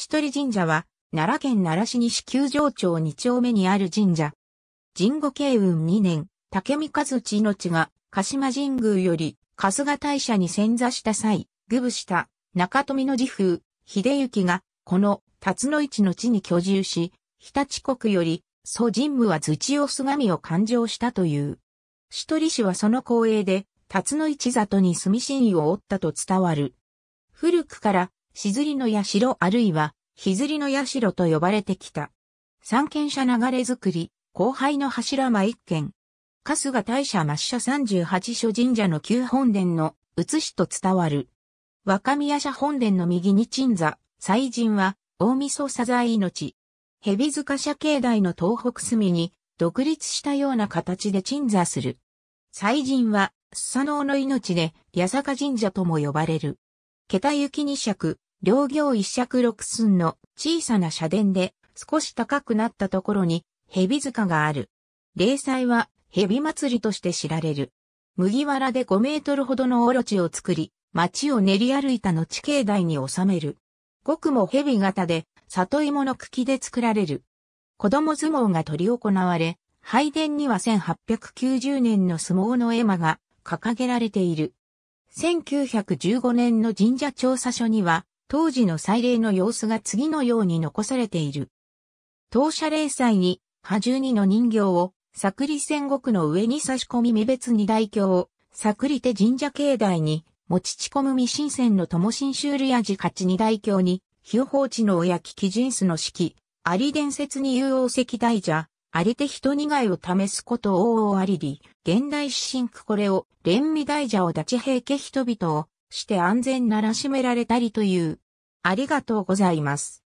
しとり神社は、奈良県奈良市西九条町二丁目にある神社。神後慶雲2年、竹見和地の地が、鹿島神宮より、春日大社に遷座した際、具部した中富の寺風、秀行が、この辰野市の地に居住し、日立国より、祖神武は土を神を勘定したという。しとり氏はその光栄で、辰野市里に住み真意を追ったと伝わる。古くからしずりの社あるいは、ひずりの社と呼ばれてきた。三軒社流れ作り、後輩の柱間一軒。春日大社抹社三十八所神社の旧本殿の写しと伝わる。若宮社本殿の右に鎮座、祭神は、大晦噌サザエ命。蛇塚社境内の東北隅に、独立したような形で鎮座する。祭神は、スサノオの命で、八坂神社とも呼ばれる。桁行二尺、両行一尺六寸の小さな社殿で少し高くなったところに蛇塚がある。霊祭は蛇祭りとして知られる。麦わらで5メートルほどのオロチを作り、町を練り歩いた後境内に収める。ごくも蛇型で、里芋の茎で作られる。子供相撲が取り行われ、拝殿には1890年の相撲の絵馬が掲げられている。1915年の神社調査書には、当時の祭礼の様子が次のように残されている。当社礼祭に、波十二の人形を、作利戦国の上に差し込み目別に代鏡、を、作利手神社境内に、持ち込む未新鮮の友新修ルや自勝ち二代鏡に、火放置の親木基人数の式、あり伝説に有王石大蛇、ありて人に害を試すことをありり、現代神句これを、連未大蛇を立ち平家人々を、して安全ならしめられたりという。ありがとうございます。